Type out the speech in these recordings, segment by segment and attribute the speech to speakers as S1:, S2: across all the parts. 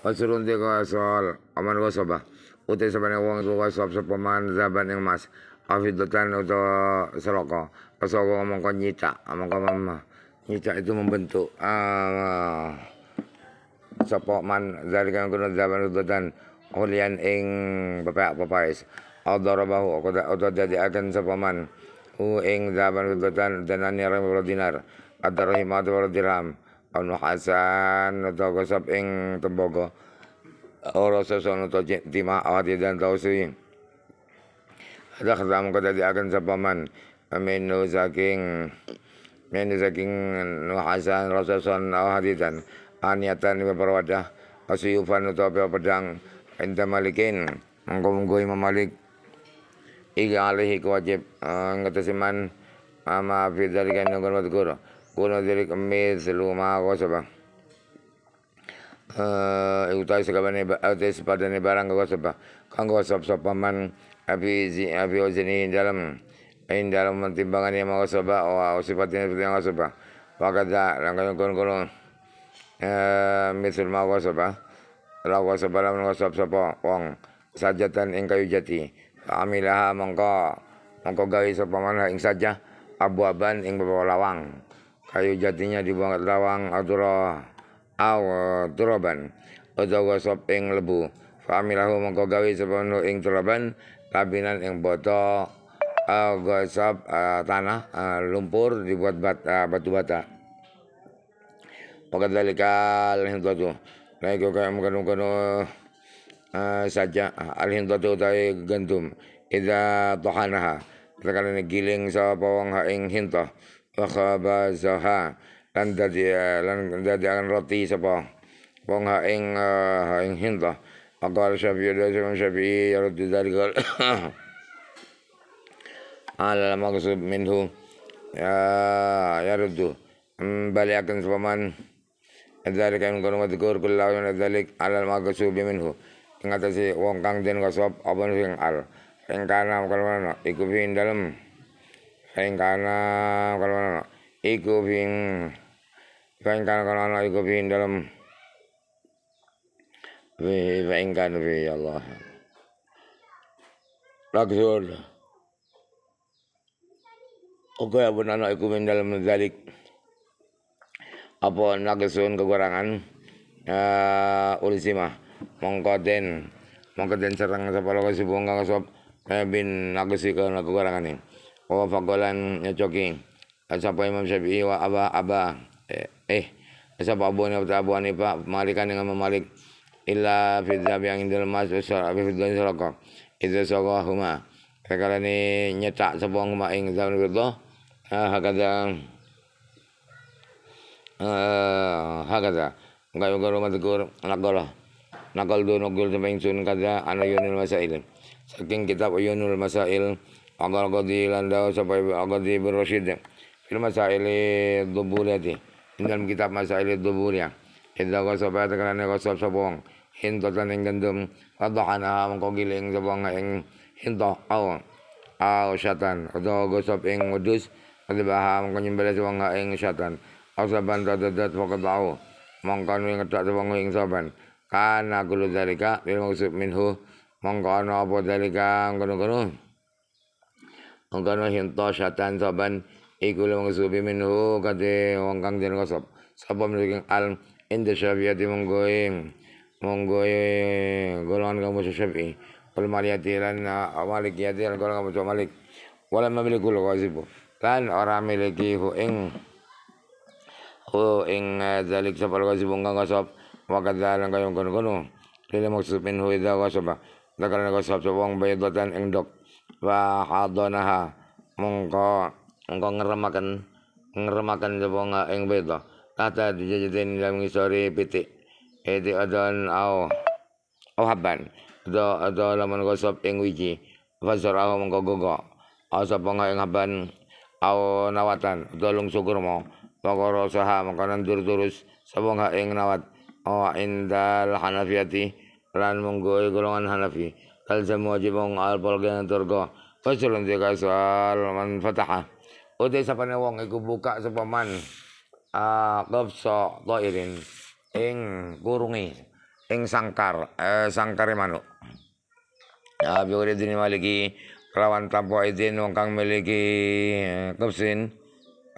S1: Wasurun te gosol Aman gosobah Uti sabane wong iku gosop sapa paman zaban yang mas Afidatan utawa seloka Pasogo mongko nyita Mongko mama Nyita itu membentuk ah, Sapa man Zalikan kuno zaban udatan Hulian ing bepak papais Adarabahu Kota jadi akan sapa man Hu ing zaban udatan Danani rahimah dinar Adarahimah dirham ana hasan utawa gosop ing tembaga ora sesana ta tima awati dan tausi ada khazam kada diakan sapaman aminu saking menu saking nu hasan rasasan awadidan aniatan berwadah asyufan utawa pedang enta malikin mengko-mengko Imam Malik iki alih kewajib eh, ngatasiman ama fi dzalika nunggal madhkur Kuna dirik emil seluma eh Utai ini utai ini barang gosaba. Kang gosab paman api api ozeni dalam in dalam timbangan yang mau soba wa oh, oh, sifatnya seperti yang soba wakada langkah yang kono kono eh, misul mau soba lawa soba lamun sob soba oh, wong sajatan ing kayu jati amilah mongko mongko gawe sopa mana ing saja abu aban ing bawa lawang kayu jatinya dibuang lawang adura aw turaban utawa sop ing lebu familahu mengko gawe sepenu ing turaban labinan ing boto uh, gosop tanah lumpur dibuat bat, batu bata wakadzalika al tu laika kaya mukanu-kanu saja al-hindatu utai gandum idza tahanaha tekan giling sa pawang ha ing fakhaba zaha lan dadi eh, lan dadiaken roti sapa wong ha ing eh, ha ing hindah Aqal Syafi'i dari Imam Syafi'i yaruddu dzalika ala maksud minhu ya yaruddu baliakan sepaman dzalika min kono madhkur kullahu min dzalik ala maksud minhu ing atase wong kang den kasab apa sing al ing kana kalmana iku fi dalem karena kalau mana iku bing faingkana kalau mana iku bing dalam fi faingkana fi ya Allah Lakzul Oke ya bu anak iku bing dalam zalik apa nagsun kekurangan uh, eh, ulisima mongkoden mongkoden serang sepuluh kasih bunga kasih eh, bin nagsi ke kekurangan ini wa oh, faqalan nyocoki asapa Imam Syafi'i wa aba aba eh, asapa eh, Abu Hanifah Abu Hanifah malikan dengan memalik illa fi dzab yang indal mas usar fi dunya salaka idza sawahuma perkara ni nyetak sapa huma ing zaman wirda ah, hakada ah, hakada Enggak juga rumah tegur nakolah nakal do nogul sampai sun kada anayunul masail saking kitab yunul masail Qadal qadi lan dawa sapa qadi film Rashid dubur ya dzubulati dalam kitab masail dzubuliyah idza qasaba takalane qasab sapa wong hinto tan ing gendum wadahana mengko giling sapa ing hinto au aw syatan utawa qasab ing wedhus Adibaha mengko nyembelih sapa ing syatan Asaban tadadat faqad au mongko anu ngedak sapa ing saban kana kulo dalika bil maksud minhu mongko ana apa dalika ngono-ngono Engkana hinta syaitan saban iku lu mangsubi minhu kate wong kang den kosop. Sapa menuking al inda syafiati monggoe monggoe golongan kamu syafi'i. Wal maliyati lan malik yati lan golongan kamu malik. Wala mamlikul ghazibu. Lan ora miliki hu ing hu ing eh, zalik sapa ghazibu kang kosop. Wa kadzalan kaya ngono-ngono. Lila maksud minhu idza ghasoba. Dakaran gosop sapa wong baydatan ing dok. wa hadonaha mongko mongko ngeremaken ngeremaken sapa nga ing beda kata dijajetin dalam ngisori pitik edi adon aw haban do do lamun gosop ing wiji wa zarahu mongko gogo au sapa nga ing haban au nawatan dolung syukur mo pokoro saha mongko nandur terus sapa nga ing nawat oh indal hanafiyati lan monggo golongan hanafi تلزم wajibong al-balgana turgo fasulun tiga soal man fataha uti sapane wong iku buka sapa a qabsa toirin ing kurungi ing sangkar eh, sangkar manuk a biore dini maliki kelawan tanpa izin wong kang miliki kapsin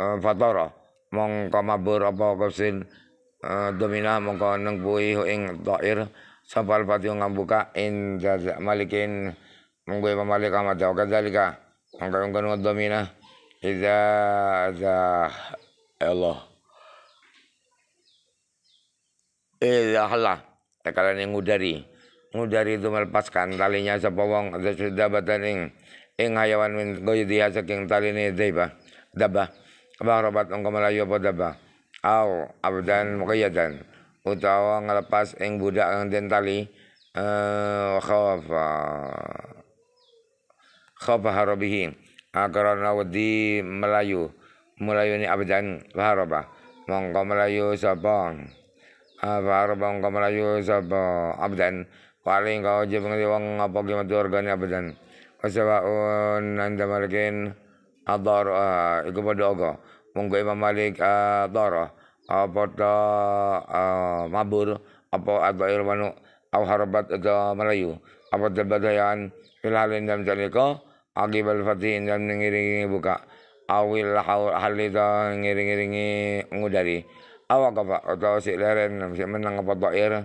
S1: e, e, fatara mongko mabur apa kapsin e, domina mongko nengbuhi ing toir sapa al fatihu ngambuka inda malikin munggu ya pemalik amat ya wakadhalika mengkayungkan domina idza za Allah idza allah tekalan yang ngudari ngudari itu melepaskan talinya sapa wong ada sudah bataning ing hayawan min dia saking taline deba dabah robat engko melayu apa daba au abdan muqayyadan utawa ngelepas ing budak kang den tali uh, khafa khafa harabihi akarana wedi melayu melayuni abdan haraba mongko melayu sapa haraba mongko melayu sapa abdan paling kau je pengerti wong apa ki metu organe abdan wasabaun anda malikin adar iku padha monggo Imam Malik adoro apa ta eh, mabur apa atau irmanu au harabat atau Melayu apa terbadayan filalin dan talika akibat fatih dan ngiringi buka awil hal itu ngiringi ngudari awak apa atau si leren si menang apa ta'ir uh,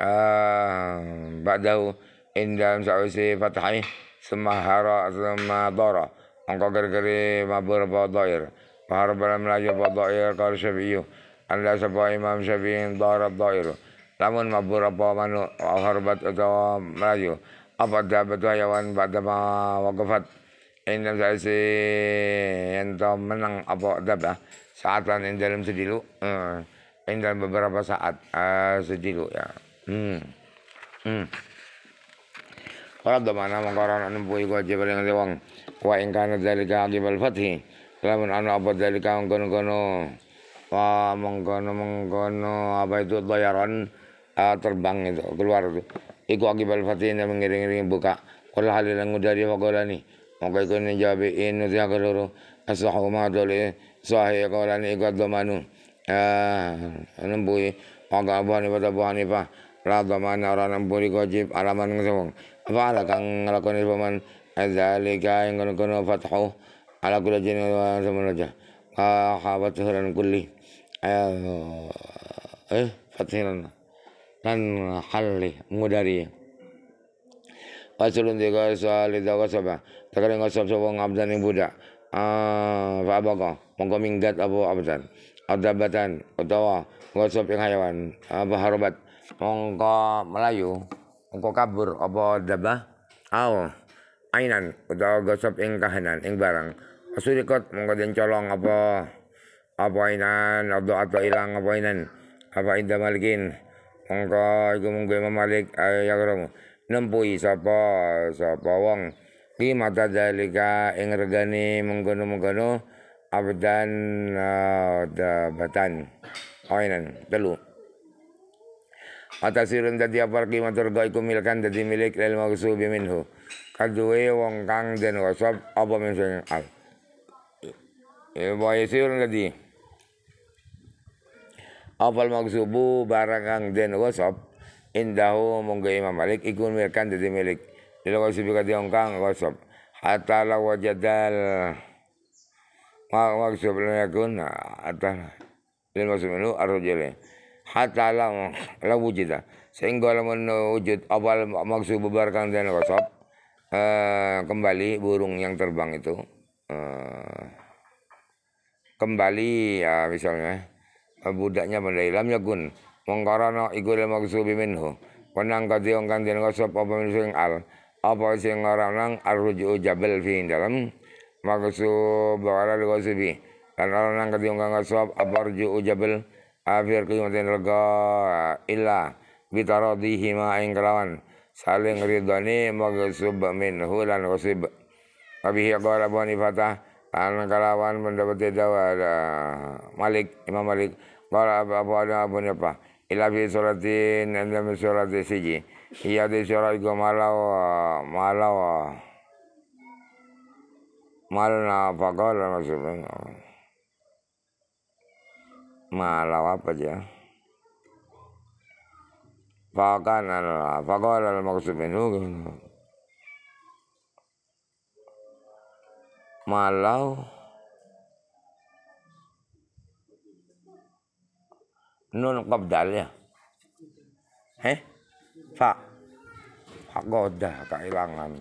S1: eh, ba'dahu indam sa'usi fathai semahara semadara engkau gara-gara mabur apa ta'ir Para para melaju apa air kalau syafi'iyuh anda sapa Imam Syafi'i dharat dairu lamun mabur apa manu harbat atau melayu apa dapat hayawan pada waqafat saya sih ento menang apa dabah saatan in dalam sedilu uh, hmm. dalam beberapa saat uh, eh, sedilu ya hmm hmm Kalau mana mengkoran nempu iku jebal yang lewang wa dari kau akibal fathi kalau anu apa dari kau gunung gunung fa mengkono mengkono apa itu bayaran uh, eh, terbang itu keluar itu iku akibat fatih yang mengiring iring buka kalau hal yang ngudari nih maka iku nijabi in nutiha keluru asahu dole sahih kolani iku uh, nembui maka abu hanifah abu hanifah rada mana orang nembui kajib alaman ngesewong apa ala kang ngelakoni paman azalika yang kono-kono fathu ala kula jini semuanya. Ah, sahabat suhuran kuli. Eh, eh fatiran dan halli mudari Fasulun tiga soal itu apa coba. Takkan kau coba wong abdan yang budak. Ah, apa kok? Mongko minggat apa abdan? ada utawa ketawa coba yang hewan Apa ah, harobat? Mongko Melayu. Mongko kabur apa daba? Aw, ainan utawa kau coba yang kahanan, yang barang. Asurikot mongko dencolong colong apa? apainan atau atau ilang apainan apa inda malikin mongko iku gue Imam Malik eh, ya nempui sapa sapa wong ki mata dalika ing regane mengkono-mengkono abdan eh, batan oinan, telu sirun dadi apar ki matur ga iku milkan dadi milik lil maghsub minhu kaduwe wong kang den wosop, apa misalnya al Ya, eh, boy, sih orang tadi. Awal maksubu barang kang den gosop indahu monggo Imam Malik ikun mirkan jadi milik. Dil gosop kati kang gosop. Hatta la wajadal maksub la yakun hatta lil maksub lu arjule. Hatta la la wujida. Sehingga lamun wujud awal maksubu barang den gosop eh, kembali burung yang terbang itu eh, kembali ya misalnya budaknya pada ilam yakun mengkarana iku lil maksubi minhu wenang kadhi wong kang den ngosop apa sing al apa sing ora nang arruju jabal fi dalam maksub bawara al-ghasibi kan orang nang kadhi wong kang ngosop apa arju jabal afir kuwi den rega illa bitaradihi ma ing kelawan saling ridhani maksub minhu lan ghasib Abihi qala bani fatah lan kalawan mendapati dawa eh, Malik Imam Malik Qala apa Abu Nifah. Ila fi suratin inda surat surati siji. Iya di surat malau malawa malawa. Malna faqala maksudnya malau apa ya? Faqan Allah. Faqala al-maqsud minhu. Malau. nun qabdalnya heh fa fagoda kehilangan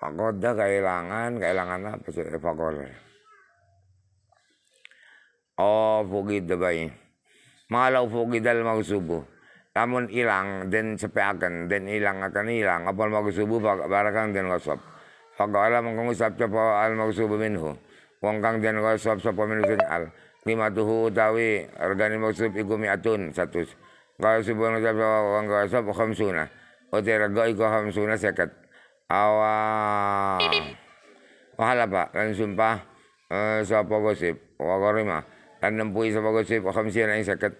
S1: fagoda kehilangan kehilangan apa sih fagoda oh fugid bayi malau mau subuh, namun hilang dan sepeakan dan hilang akan hilang apa magsubu barakang dan wasab fagala mengusap sapa al subuh minhu wong kang den wasab sapa minhu al lima tuh utawi ardani maksud iku mi'atun satu sebuah subhanahu wa ta'ala wa qala sab khamsuna wa tiraga iku khamsuna sekat awa wahala pak dan sumpah eh, sapa gosip wa qarima sebuah nempui sapa gosip khamsina ing seket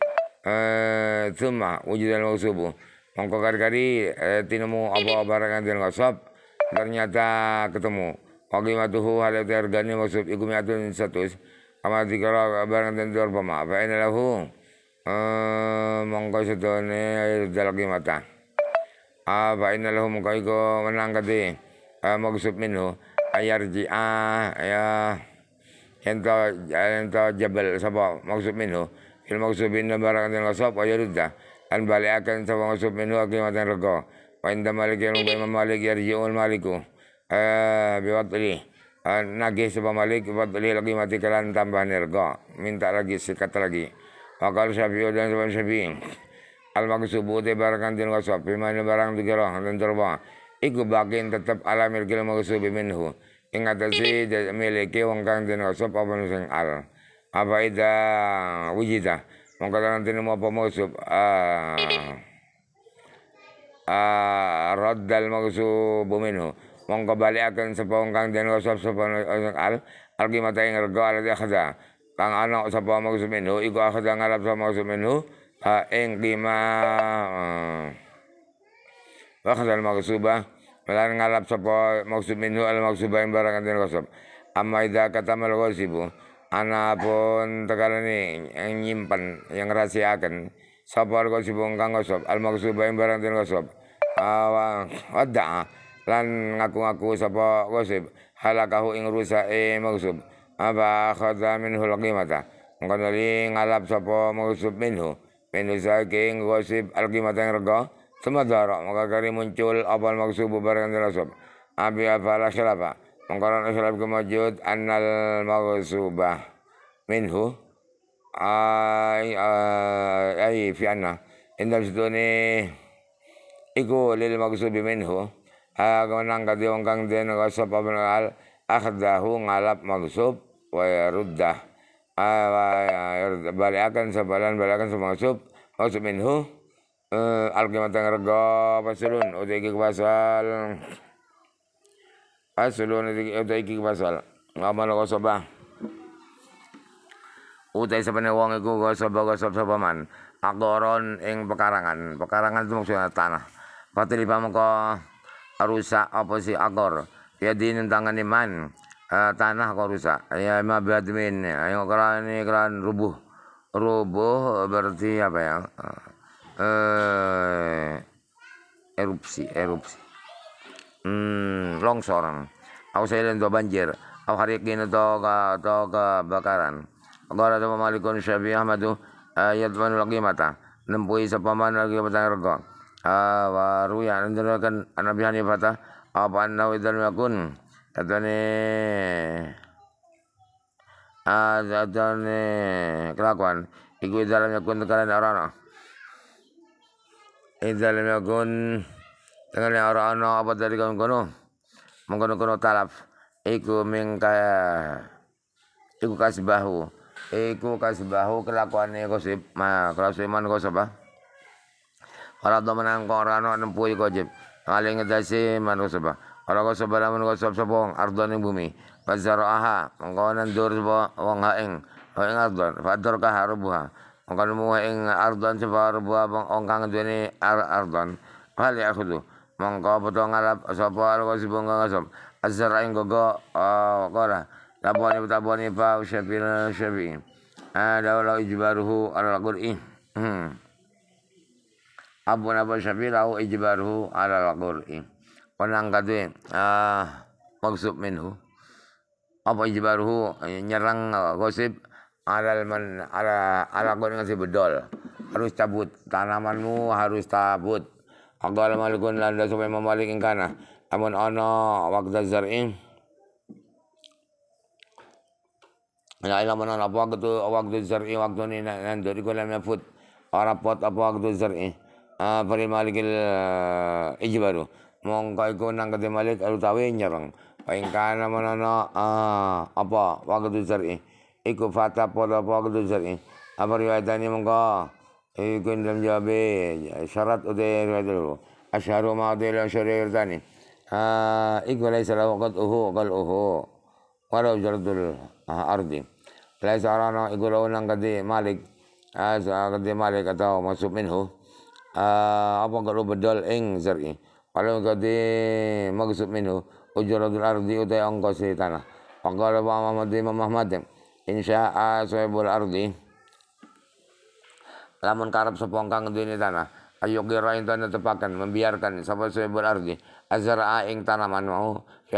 S1: eh thumma wujudan mausubu mongko kari-kari eh, tinemu apa barang yang gosip ternyata ketemu Waqimatuhu halatu ardani maksud iku mi'atun satu kama dikala barang den dor pama fa in lahu eh, mongko sedone dalagi mata fa in lahu mongko iku menang kete eh, maksud minhu ayar ji'ah ya ento ento jebel sapa maksud minhu fil maksud bin barang den sapa ya rudda an balik akan sapa maksud minhu akimatan rego wa inda malik yang malik yarji'ul maliku eh biwatli Eh, nagih subamalik ibadli lagi mati kelan tambah nerga minta lagi sikat lagi wakal syafi'u dan sebab syafi'i al maksubu te barakan tin wasab bimana barang dikira dan terba iku bakin tetep ala milkil maksubi minhu ingat si miliki wong kang tin wasab apa sing al apa itu wujida mongko nanti mau apa maksub ah. ah raddal maksubu minhu mongko akan sepong kang den wasap sepong al alqimata ing al alati akhadha kang ana sepong maksud minhu iku akhadha ngarap sepong maksud minhu ing eng eh. wa akhadha al suba pelan ngarap sapa maksud minhu al suba ing barang den wasap amma kata katamal ghasibu ana pun tekalane nyimpan yang rahasia akan al ghasibu kang wasap al suba ing barang den wasap wa wadah lan ngaku-ngaku sapa gosip halakahu ing rusake maksud apa khadha minhu alqimata ngkandali ngalap sapa maksud minhu minhu saking gosip alqimata ing rega semadara maka kari muncul apa maksud barang rasul abi afala syarafa mengkoran ikhlas kemajud annal maghsubah minhu ay ay fi anna indal suduni iku lil maghsubi minhu nang kati wong kang den ghasab al akhdahu ngalap maghsub wa yaruddah baliakan sabalan baliakan semangsub maksud minhu alkimatang rega pasulun udaiki pasal pasulun udaiki pasal ngamal ghasabah utai sabane wong iku ghasab ghasab sapa man agoron ing pekarangan pekarangan itu maksudnya tanah Fatili kok rusak apa si akor ya di tangan iman uh, eh, tanah kok rusak ya ma badmin ayo ya, keran ini keran rubuh rubuh berarti apa ya uh, erupsi erupsi hmm, longsor au sailen atau banjir au harikin atau ke atau kebakaran Qala tu malikun syafi ahmadu ayat eh, lagi mata nempui sepaman lagi petang rego waruya an diriwakan an anabi Hanifah apa annahu idzal yakun katane azadane kelakuan iku idzal yakun tekalan orang idzal yakun tekalan orang apa dari kaum kono mengkono kono talaf iku mingka iku kasbahu iku kasbahu kelakuane kosip, ma kalau seman kosib apa Farada menangka orang ana nempu iku wajib. Ngaling ngedasi manung sebab. Ora ko sebab lamun kok sop sopong ardon ing bumi. Fazaraha mongko nandur sapa wong ha ing ha ardon. Fador ka harubuha. Mongko nemu ing ardon sapa harubuha wong kang duni ar ardon. Hal ya khudu. ngalap padha ngarap sapa kok sibung ngasop. Azra ing gogo ora. Taboni taboni pa syabil syabi. Ada wala ijbaruhu ala Hmm. Abu abu Syafi'i lau ijbarhu ala al-qur'i Penang kadue ah maksud minhu apa ijbarhu nyerang gosip ala man ala ala qur'i ngasih bedol harus cabut tanamanmu harus cabut Agar malikun landa supaya membalik ingkana amun ana waktu zar'in. La ila mana apa waktu waktu zar'i waktu ni nandur ikolam Ora pot apa waktu zar'i Fari ah, malikil eh, baru Mongko iku nang kete malik paling nyereng. mana menono ah, apa waktu sari Iku fata pada waktu syar'i. Apa riwayatani mongko iku dalam jawab syarat utai riwayat dulu. Asyharu ma'adil asyari riwayatani ah, Iku sara wakat uhu wakal uhu. Walau jardul ardi. Laisa no iku nang kete malik. Kete malik atau masuk minhu. Ah, apa kalau bedal ing zari kalau kati maksud minhu ujratul ardi utai di tanah Faqala Abu Muhammad Imam Ahmad insya'a sahibul ardi lamun karab sepongkang di tanah ayo kira itu tepakan membiarkan sapa sahibul ardi azra'a ing tanaman mau fi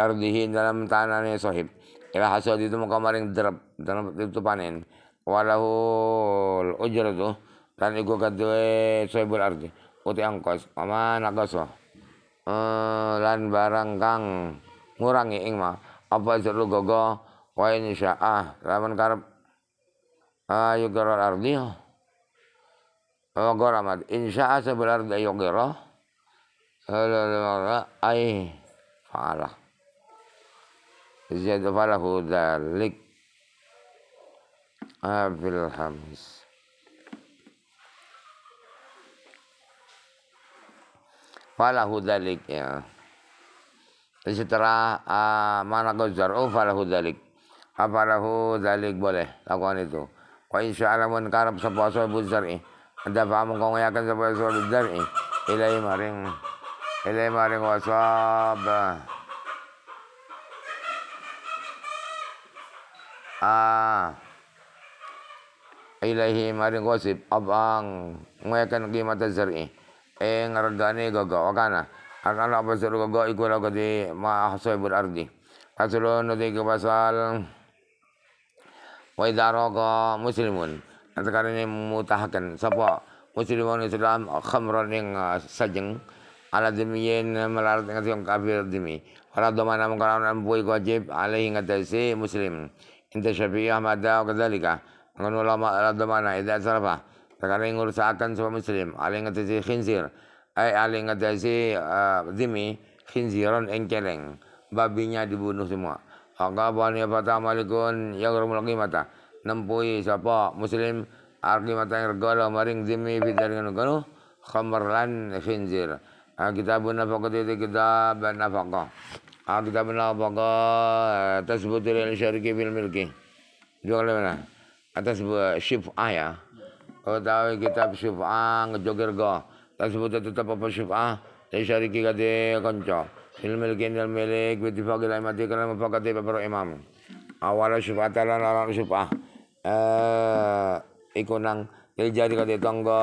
S1: dalam tanahnya sohib, ila hasil itu muka maring terap dalam itu panen walahu tuh dan iku kadue eh, soibul berarti uti angkos aman akoso eh, lan barang kang ngurangi ing ma apa seru gogo wa insya'ah lamun karep eh, ayu garol ardi wa oh. goramat insya'a soibul ardi ayu garol ay fa'alah ziyad falahu dhalik abil hamis falahu dalik ya setelah uh, ah, manakul oh falahu dalik apa lahu dalik boleh lakukan itu wa Allah mun karab sapa sahibu zar'i ada paham kau ngayakan sapa sahibu zar'i ilai maring ilai maring wasab ah Ilahi maring gosip abang ngayakan kima tazari eh ngargane gogo wakana akan apa suruh gaga iku lagu di mahasibul ardi asulun di pasal wa idaraka muslimun nah, sekarang ini mutahkan sapa muslimun islam khamran yang eh, sajeng ala demiyen melarat dengan tiang kafir demi wala domana mengkaran ampuy wajib alaihi ngatasi muslim inta syafi'i ahmad wa kadzalika ngono lama ala domana idza sekarang usahakan semua muslim. Ali ngerti si khinzir. Eh, aling ngerti si eh, zimi. Khinziran engkeleng. Babinya dibunuh semua. Aqabani fatah ya, malikun Yang lagi mata, Nempui siapa muslim. mata yang regala maring zimi fitaringan uganu. lan khinzir. Kitabun eh, kita itu kitab bina ah, Kitabun Atas Tasbutir yang syariki fil milki. Dua kali mana? Atas syif ayah. ayah utawi kitab syuf'ah ngejoger go tersebut tetap apa syuf'ah disyariki kade kanca fil milki dal milik bi tifaqi imati karena mufakati para imam awala syuf'ah talan lalan syuf'ah eh iku nang jadi kade tangga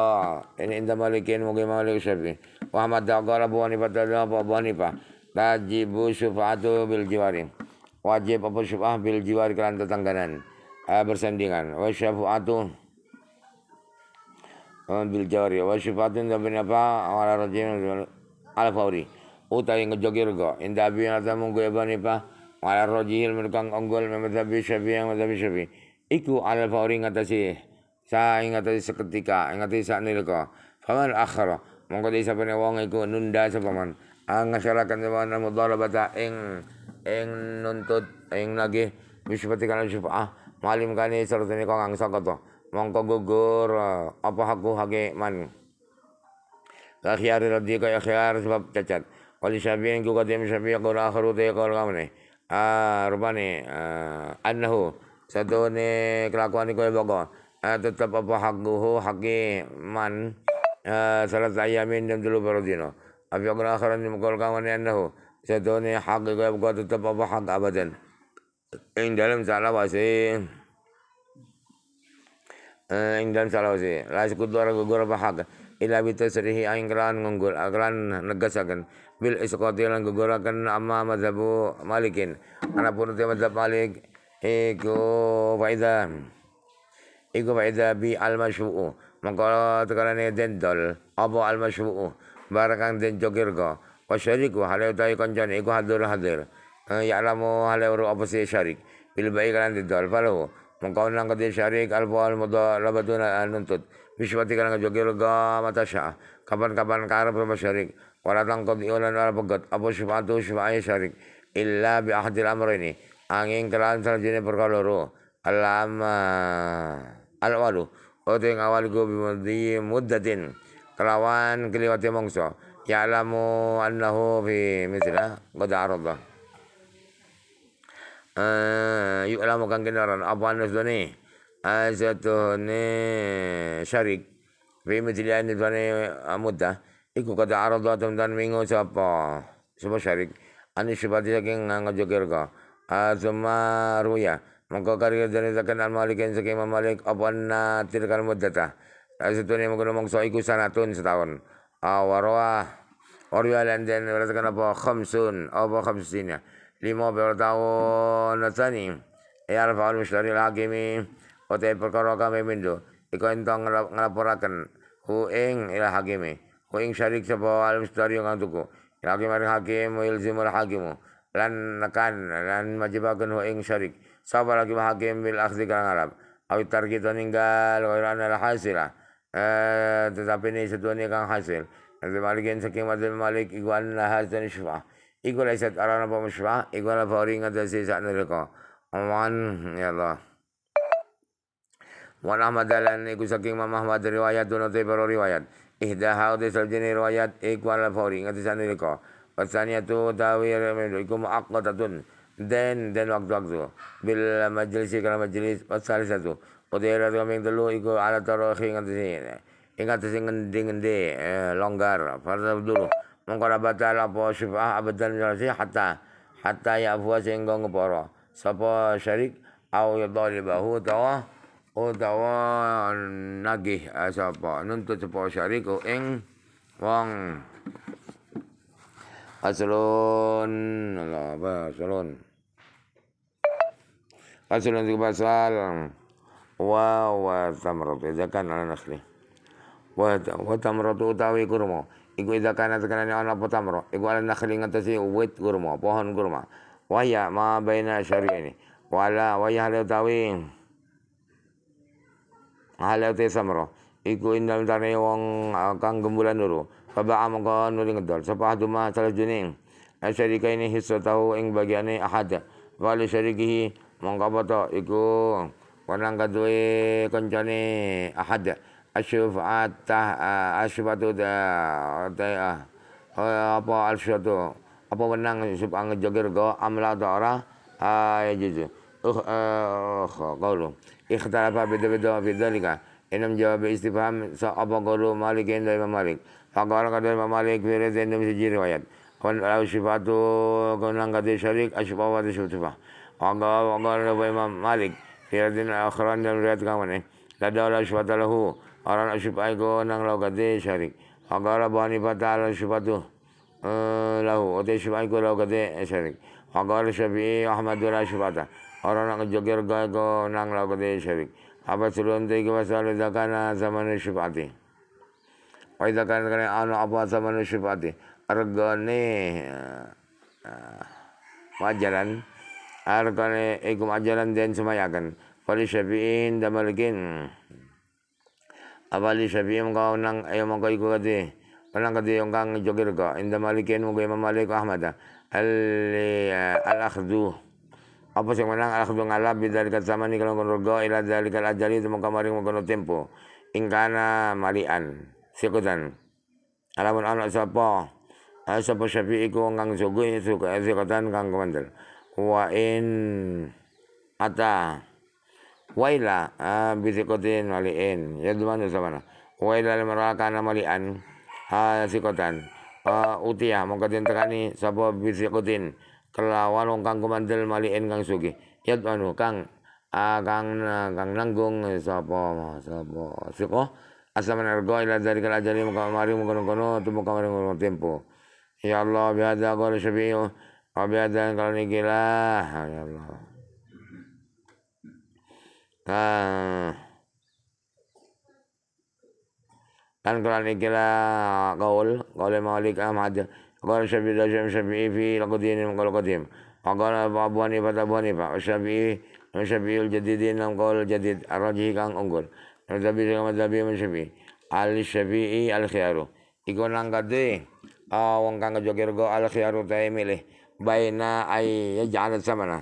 S1: ini inda malikin mugi malik syafi wa hamad daqara bu hanifah tadna Abu hanifah tajibu syuf'atu bil jiwari, wajib apa syuf'ah bil jiwari kelan tetangganan eh, bersandingan wa syafa'atu biljawari wa sifatin da bin apa ala rajim ala fauri uta yang ngejogir go inda abi yang ada munggu ya bani pa ala rajim merkang onggol memetabi syafi yang memetabi syafi iku ala fauri ngatasi sa ingatasi seketika ingatasi sa nilko faman akhara mongko desa bani wong iku nunda sepaman angasalakan sepaman mudharabata ing ing nuntut ing lagi bisifati kana syafa'ah malim kani serta ni kong angsa sokoto mongko gugur apa haku hake man akhyar radhi ka akhyar sebab cacat wali syafi'in ku qadim syafi'i qul akharu te qul kamne ah rupane annahu satu ni kelakuan iku boko tetap apa hakuhu hake man salat ayamin dan dulu baru dino apa qul akharan qul kamne annahu satu ni hak iku boko tetap apa hak abadan ing dalam salah wasih ing eh, dalam salawasi la sekutu gugur bahaga ila bitasrihi aing kelan ngunggul eh, kelan negasaken bil isqati lan guguraken amma mazhabu malikin pun te mazhab malik iku faida iku faida bi al masyfu'u mangka tekalane dendol apa al masyfu'u barakang den jogirga wa syariku halai tai kancan iku hadir hadir eh, ya alamu halai apa si syarik bil baik lan dendol falahu nang kati syarik alfa'al mudalabatuna nuntut. Biswati kalang jogil mata matasya. Kapan-kapan karep sama syarik. Walatang kati ulan ala pegat. Apa syufatu syufa'aya syarik. Illa bi ahdil amr ini. Angin kelan salah jenis perkaloro. Alama. Al-walu. Oting awal ku bimudhi muddatin. Kelawan keliwati mongso. Ya'lamu annahu fi mithla. Qad Ah, yu'lamu kang kinaran apa doni dene azatuhne syarik fi mithli an ah, dene amudda iku kada aradatun dan minggu siapa anu ah, semua syarik ani syubati saking ngajogir ka azma ruya maka karya dari zakan al malik yang saking malik apa natir kan muddata azatun yang menggunakan mangsa iku sanatun setahun awarwa Orialan dan berarti apa khamsun apa khamsinya 15 tahun tsani ya rafa al-mushtari al utai perkara kami mindo iku entong ngelaporaken hu ing ila hakimi hu ing syarik sapa al-mushtari kang tuku hakim hakim ilzimul hakimu lan nekan lan majibaken hu ing syarik sapa hakim hakim bil akhdhi kang arab awi target ninggal wa al hasil eh tetapi ini setuanya kang hasil Nanti malikin saking madzal malik iguan lahazan syufah Iku laisat arana apa musyfa'ah iku ala fauri ngatasi sak neraka. Aman ya Allah. Wa Ahmad dalan iku saking Imam Ahmad riwayat dunut ibro riwayat. Ihda haudi saljini riwayat iku ala fauri ngatasi sak neraka. Wasaniyatu tawir iku muaqqatatun. Den, den waktu-waktu bil majlis kalau majlis pasal satu Kudera tu kambing telu iku ala tarohi ngatasi. Ingat sing ngendi-ngendi eh, longgar. Farza dulu mengkala batal apa syifah abadan jalasi hatta hatta ya ya'fuwa sehingga ngeporo sapa syarik au ya yadhalibahu utawa utawa nagih eh, sapa nuntut sapa syarik eng wong asalun Allah apa asalun asalun si pasal wa wa tamratu kan ala nakhli wa wa tamratu utawi kurma iku ida kana tekanane ana apa tamro iku ala nakhli ngatasi wit kurma pohon kurma waya ma baina ini, wala waya halau tawi halau te samro iku indal tane wong kang gembulan nuru, amang amaka nuri ngedol sapa duma salah juning asyarika eh, ini hiso tahu ing bagiane ahad wali syarikihi mongkapoto iku wanang kaduwe koncone ahad asyfaatah eh, asyfatu ta eh, eh, apa asyfatu apa menang sub ngejogir go amla ta'ara ah, ya juzu uh qaulu oh, ikhtalafa bidda-bidda fi dzalika inam jawab istifham sa apa qaulu malik inda imam malik faqala qad imam malik fi rizain min sijir riwayat wan law syifatu kunang qad syarik asyfa wa syifah waqala waqala imam malik fi rizain akhiran dan riwayat kawan eh la dawla syifatalahu Orang nak syufai ko nang lau kate syarik. Agara bani patala syufatu lahu. Ote syufai ko lau kate syarik. Agara syafi'i Ahmad la syufata. Orang nak jokir gai ko nang lau kate syarik. Apa sebelum tadi kita selalu dakana zaman syufati. Wai dakana kena anu apa zaman syufati. Argane wajaran. Argane ikum ajaran dan semayakan. Pada syafi'in dan malikin. abali shabim ka unang ayo mo kay kugati unang kati yung kang jokir ko. inda malikin mo kay mamalik ahmad al eh, al akhdu apa sing menang al akhdu ngalap dari katsama ni kalong konrogo ila dari kal ajali kamaring mo kono tempo ingkana malian sikutan alamun po. anak sapa sapa syafi'i ku kang sugu sikutan kang kumandal. wa in ata waila ah, bisikotin maliin ya duluan sama mana waila limaraka kana malian ah, ya, sikotan ah, utia mongkatin tekani sapa bisikotin kelawan wong kang kumandel maliin kang sugi. ya anu kang ah, kang kang nanggung sapa sapa siko. asaman ergo ila dari kala jadi muka mari muka kono tu muka mari tempo ya Allah biada gol syafi'u Biar oh, biada kalau nikilah ya Allah Nah. Kan Quran ini kira kaul, kaul Malik Ahmad, kaul Syafi'i dan Syafi'i fi lakudinim kaul qadim. Fakala Abu Hanifah Abu Hanifah, Syafi'i, Syafi'i jadidin dalam kaul jadid, ar-Rajih kang unggul. Madhabi dengan Madhabi min Syafi'i. Al-Syafi'i al khiaru, Iku nang kate, ah, wong kang go al khiaru tay milih. Baina ay ya sama samana.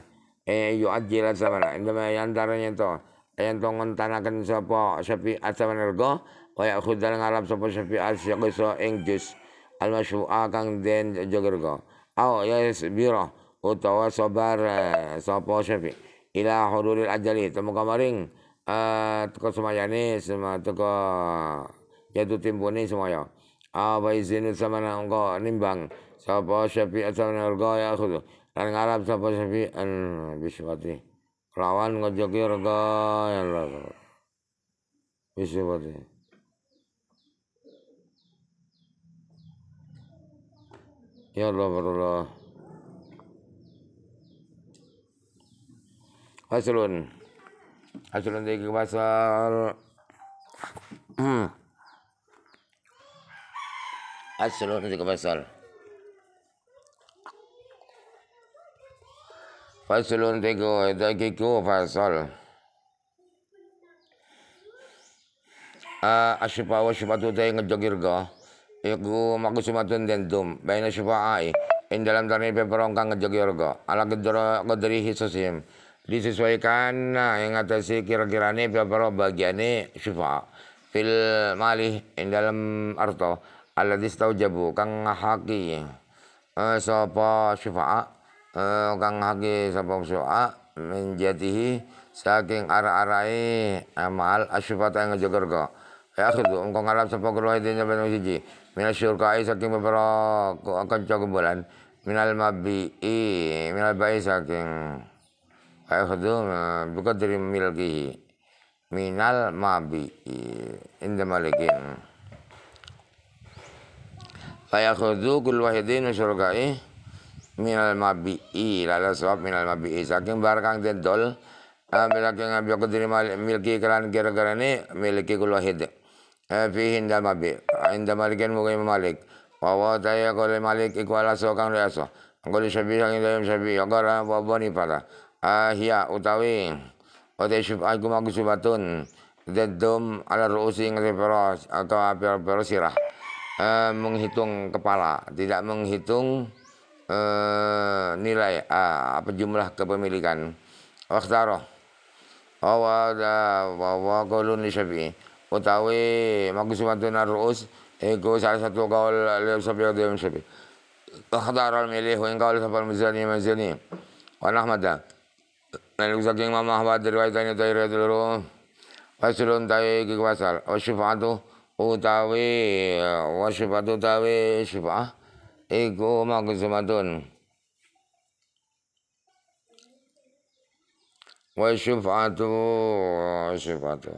S1: Eh na, samana. Indama yantaranya ya to yang tong sopo sapa asa menergo wa khudal ngalap sapa syafi'at syaqisa ing jus al masyfu'a kang den jogergo au ya biro utawa sabar eh, sopo syafi ila huduril ajali temu kamaring eh teko semayane sama teko jatuh timbune au apa izin sama nangko nimbang sapa asa menergo ya khudhu lan ngalap sapa an biswati rawan rega ya lalu bisa berarti ya Allah berulah Hasilun Hasilun tiga pasal Hasilun hmm. tiga pasal Fasulun tiku itu kiku fasol. Ah, asyipa wa tu tay ngejogir go. Iku makusumatun dendum. Baina syifa'ai. In dalam tarni peperong kang ngejogir go. Ala gedro gedri hisusim. Disesuaikan yang nah, atasi kira peperong bagian ni syipa. Fil malih in dalam arto. distau jabu kang ngahaki. Eh, sapa syifa'a. Eh, kang haki sapa soa menjatihi saking ara-arai eh, amal asyfata yang ngejegerga ya akhirnya engkau ngalap sapa kula itu nyaben siji minal syurkai saking akan kanca kumpulan minal mabi'i minal bayi saking ya, akhirnya eh, buka dari milki. minal mabi'i inda malikin fayakhudhu ya, kul wahidin syurkai minal mabi'i lalu sebab minal mabi'i saking barang den dol milaki ngabiak diri miliki kelan kira gara ini miliki kulahid eh, fi hindal mabi inda malikin mukim malik wawa taya kole malik ikwala sokang reaso angkoli syabi saking dayam syabi agara wabani para ahya utawi Ote syubhat ah, kumaku syubhatun Dedum ala ru'usi ngelipros Atau apir-apir sirah eh, Menghitung kepala Tidak menghitung eh, nilai eh, apa jumlah kepemilikan waktaroh awada wawa golun syafi'i utawi makusumatun arus ego salah satu gaul lil syafi'i dan syafi'i waktaroh milih wa gaul sapal mizani mizani wa nahmada dan saking mamah dari diriwayatani dari dulu wasulun tawi kikwasal wa utawi wa utawi tawi iku magzumatun wa syufatu syufatu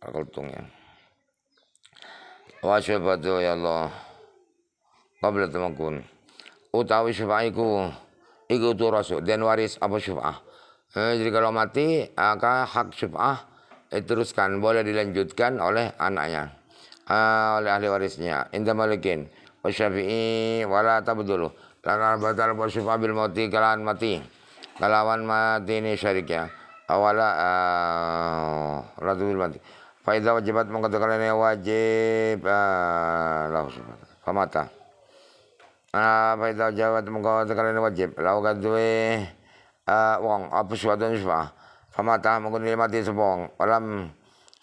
S1: aku ah, tung ya wa syufatu ya Allah qabla temakun utawi syufaiku iku tu rasul dan waris apa syufah eh, jadi kalau mati maka hak syufah diteruskan eh, boleh dilanjutkan oleh anaknya uh, oleh ahli warisnya inda malikin wa syafi'i wala tabdulu lan batal wa bil mati kalan mati kalawan mati ini syariknya awala uh, ah, ratu bil mati faida wajibat mengatakan ini wajib uh, lahu subhanahu famata ah faida wajibat mengatakan ini wajib lahu kadwe uh, wong apa suatu nisbah famata mengatakan mati sepong walam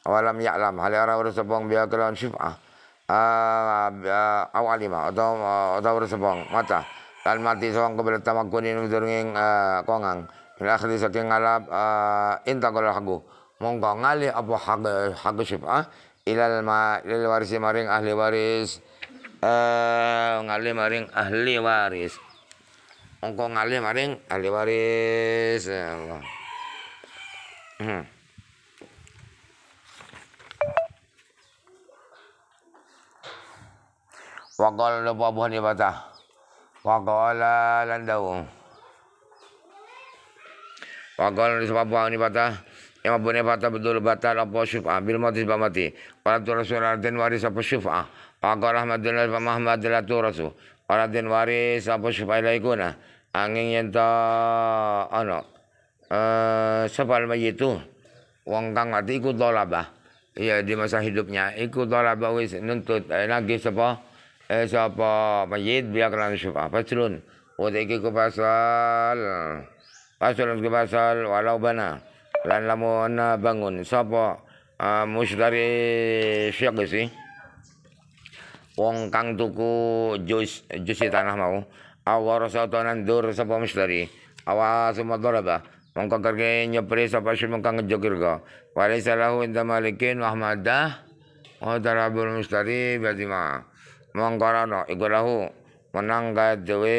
S1: awalam ya'lam hal ora urus sepong biya kelawan syif'a ah, ah, awalima atau ah, atau urus sepong, mata lan mati sawang kepada tamakunin durunging kongang bila akhir saking ngalap intaqal hagu mongkong ngali apa hak hak syif'a ilal ma ilal warisi maring ahli waris ngali maring ahli waris mongkong ngali maring ahli waris ya hmm. Wakala lupa Abu Hanifah wa qala landau, dawu. Wa Abu Hanifah yang Abu Hanifah betul batal apa syuf'ah bil mati sebab mati. Wala tu Rasul dan waris apa syuf'ah. Wakala qala Ahmadullah wa Muhammadullah tu Rasul. Qala dan waris apa syuf'ah ilaikuna. Angin yang ta ano, eh, Sebal wong kang mati ikut tolabah. Iya di masa hidupnya ikut tolaba wis nuntut eh, lagi ऐसा मयद व्याकरण शुफा फसलून वो देखे को pasal fasalun ke pasal walau bana lan lamun bangun sapa uh, ah, musdari fiqh sih wong kang tuku jus jus tanah mau awar sautonan dur sapa musdari awa semua daraba mongko kerge nyepri sapa sing kang ngejokir ga walisalahu lahu inda malikin wa Oh, darabul mustari badima mongkorana iku lahu menangga dewe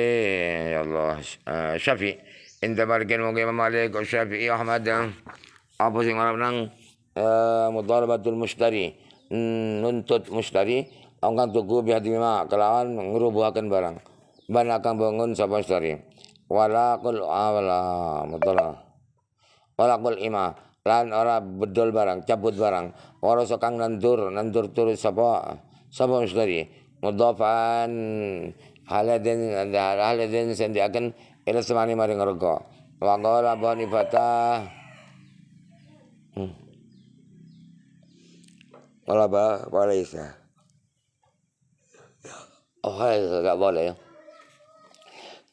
S1: ya Allah eh, Syafi inda barikin mugi Malik syafi, Ahmad apa sing ora menang eh, mudharabatul mushtari mustari nuntut mustari angkan tuku bi ma kelawan ngrubuhaken barang ban akan bangun sapa mustari wala qul awala mudara wala ima lan ora bedol barang cabut barang ora sokang nandur nandur turut sapa sapa mustari mudhafan haladin haladin akan ila semani maring rega wa qala abu wala hmm. ba wala isa oh gak boleh ya?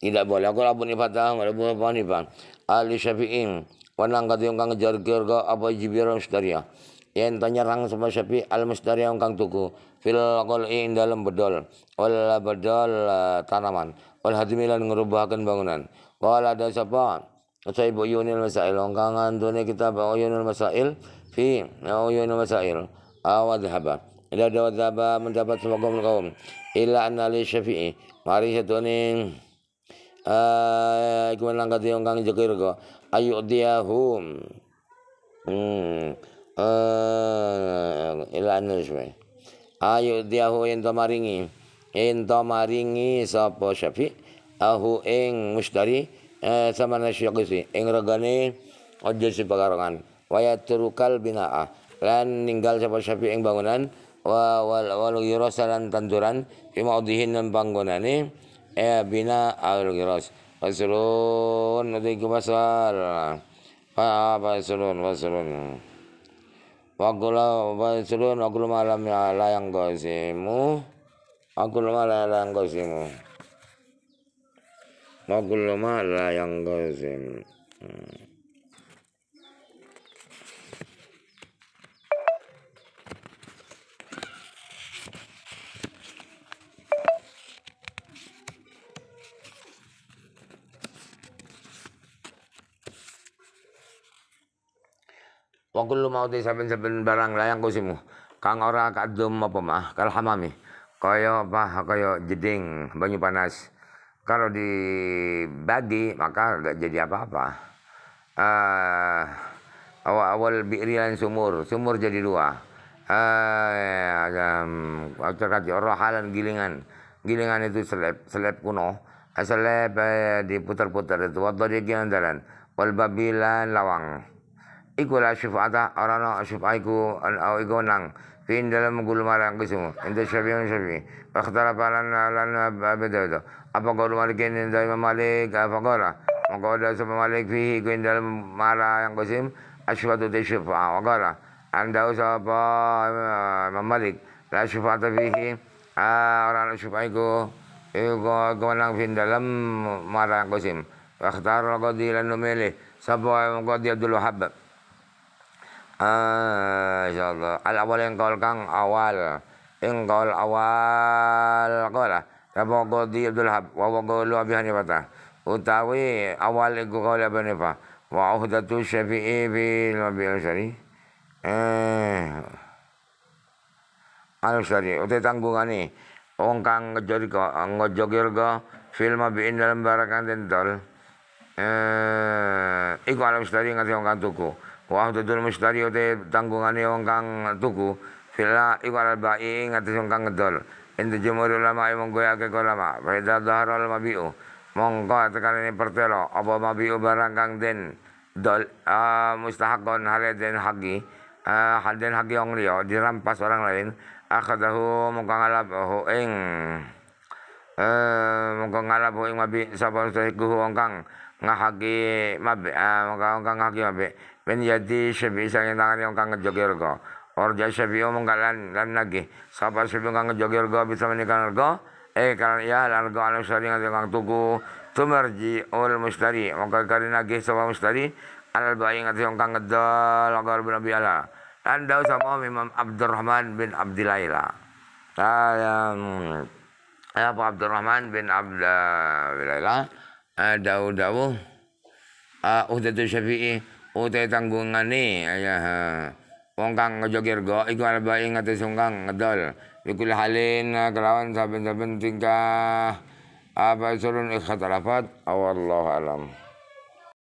S1: tidak boleh aku abu nifata wala boni nifan ali syafi'in wanang kadiyong kang ngejar gerga apa jibiran sedaria yang tanyarang sama sama sapi al mustari kang tuku fil kol ing dalam bedol wala bedol eh, tanaman wal hadmilan ngerubahkan bangunan qala ada siapa saya bu Yunil Masail Kang kita kitab Yunil Masail Fi Yunil Masail Awad Haba ada dawat haba mendapat semua kaum kaum Ila analis syafi'i Mari satu ning Ikuman langkat yang kang jekir ko Ayu diahum Hmm uh, ilanus we ayo diahu ento maringi ento maringi sapa syafi ahu ing mustari eh, sama nasyaqisi ing regane ojo sepagarongan waya turukal binaa ah. lan ninggal sapa syafi ing bangunan wa wal wal yurasalan tanduran fi maudhihin nan bangunane eh bina al ah, giras fasulun nadiki basal fa ah, fasulun fasulun Wakula wabasulun wakul malam ya layang kosimu aku malam layang kosimu aku malam layang kosimu hmm. wa mau mauti saben-saben barang layang kusimu kang ora kadum apa mah kal hamami koyo apa koyo jeding banyu panas kalau dibagi maka gak jadi apa-apa uh, eh, awal awal bi'ri lain sumur sumur jadi dua uh, eh, terkait rohalan gilingan gilingan itu selep, selep kuno eh, selep eh, diputar-putar itu wadhari jalan wal babilan lawang iku la syafa'ata arana syafa'aiku an au iku nang fi dalam gulu marang kisum inda syafi'un syafi'i wa ikhtara palan lan abadada apa gulu malikin inda imam malik apa qala maka ada sama malik fihi ku dalam mara yang kisim asyfatu di syafa'a wa qala anda apa eh, imam malik la syafa'ata fihi ah, orang syufaiku iku nang fin dalam mara yang kisim wa ikhtara qadilan numilih sapa qadi abdul wahab Ah, insyaallah. Al awal yang kol kang awal. Yang kau awal ya, kola. Rabu di Abdul Hab kau lu qulu Abi Hanifah. Utawi awal iku kaula Abi Hanifah. Wa uhdatu Syafi'i bil Abi Al-Syari. Eh. Al-Syari tanggungan ni. wong kang ngejori kau. ngejogir kau. film Abi dalam barakan dental, Eh, iku alam sedari nganti wong kang tuku. Wahdudul mustari uti tanggungane wong kang tuku fila iku alal bai ing orang kang ngedol. Intu jumhur ulama e mung koyo akeh ulama. Fa dah dhaharal mabiu mongko ini pertelo apa mabiu barang kang den dol mustahakon hale den hagi den hagi wong liya dirampas orang lain Akadahu mongko ngalabahu ing eh mongko ngalabahu ing mabi sapa sahiku kang ngahagi mabe ka ah, ngahagi mabe ben yadi syabi isang tangan yang kang ngejogir go jadi syabi omong kalan lan lagi sapa syabi kang ngejogir go bisa menikah go eh karena ya lan go anu syari ngadeng kang tugu tumerji ol mustari mongka kari lagi sapa mustari alal bayi ngadeng yang kang ngedol agar bernabi ala lan dau sama Imam Abdurrahman bin Abdilaila Sayang Apa Abdurrahman bin Abdilaila dawuh-dawuh uhdatu syafi'i utai tanggungane ya wong kang ngejogir go iku alba ing atase wong kang ngedol ikul ya halin kelawan saben-saben tingkah apa surun ikhtarafat awallahu alam